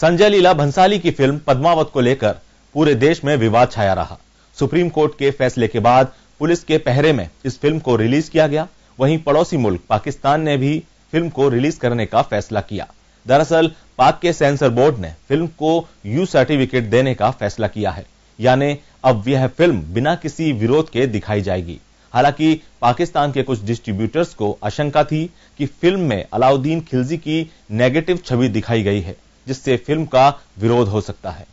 संजय लीला भंसाली की फिल्म पद्मावत को लेकर पूरे देश में विवाद छाया रहा सुप्रीम कोर्ट के फैसले के बाद पुलिस के पहरे में इस फिल्म को रिलीज किया गया वहीं पड़ोसी मुल्क पाकिस्तान ने भी फिल्म को रिलीज करने का फैसला किया दरअसल पाक के सेंसर बोर्ड ने फिल्म को यू सर्टिफिकेट देने का फैसला किया है यानी अब यह फिल्म बिना किसी विरोध के दिखाई जाएगी हालांकि पाकिस्तान के कुछ डिस्ट्रीब्यूटर्स को आशंका थी कि फिल्म में अलाउद्दीन खिलजी की नेगेटिव छवि दिखाई गई है जिससे फिल्म का विरोध हो सकता है